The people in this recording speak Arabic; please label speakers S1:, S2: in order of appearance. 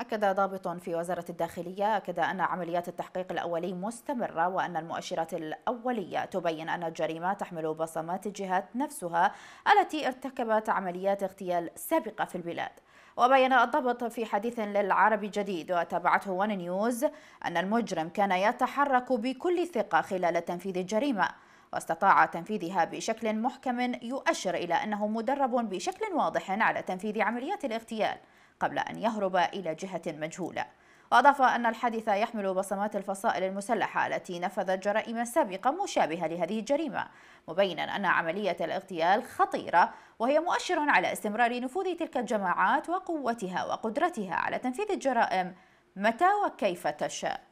S1: أكد ضابط في وزارة الداخلية أكد أن عمليات التحقيق الأولي مستمرة وأن المؤشرات الأولية تبين أن الجريمة تحمل بصمات الجهات نفسها التي ارتكبت عمليات اغتيال سابقة في البلاد وبين الضبط في حديث للعربي الجديد وتابعته ون نيوز أن المجرم كان يتحرك بكل ثقة خلال تنفيذ الجريمة واستطاع تنفيذها بشكل محكم يؤشر إلى أنه مدرب بشكل واضح على تنفيذ عمليات الاغتيال قبل أن يهرب إلى جهة مجهولة وأضاف أن الحادث يحمل بصمات الفصائل المسلحة التي نفذت جرائم سابقة مشابهة لهذه الجريمة مبينا أن عملية الاغتيال خطيرة وهي مؤشر على استمرار نفوذ تلك الجماعات وقوتها وقدرتها على تنفيذ الجرائم متى وكيف تشاء